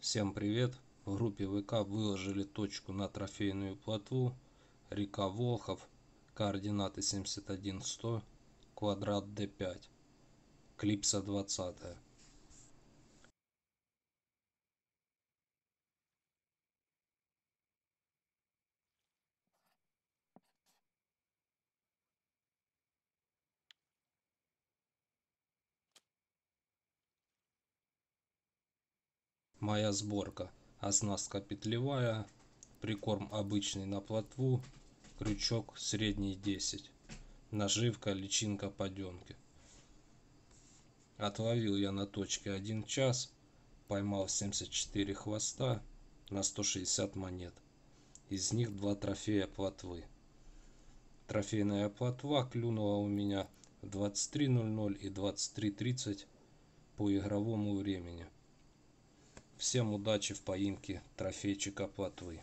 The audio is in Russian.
Всем привет! В группе ВК выложили точку на трофейную плотву река Волхов, координаты 71100, квадрат D5, клипса 20. моя сборка. Оснастка петлевая, прикорм обычный на плотву, крючок средний 10, наживка, личинка поденки. Отловил я на точке 1 час, поймал 74 хвоста на 160 монет. Из них два трофея плотвы. Трофейная плотва клюнула у меня в 23.00 и 23.30 по игровому времени. Всем удачи в поимке трофейчика Платвы.